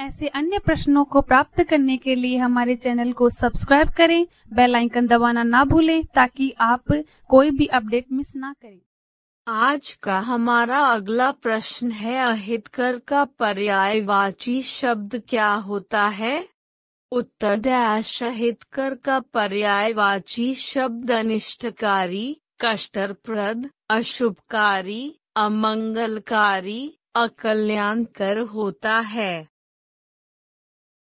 ऐसे अन्य प्रश्नों को प्राप्त करने के लिए हमारे चैनल को सब्सक्राइब करें बेल आइकन दबाना ना भूलें ताकि आप कोई भी अपडेट मिस ना करें आज का हमारा अगला प्रश्न है अहितकर का पर्यायवाची शब्द क्या होता है उत्तर डैश अहितकर का पर्यायवाची शब्द अनिष्टकारी कष्टप्रद अशुभकारी अमंगलकारी अकल्याणकर होता है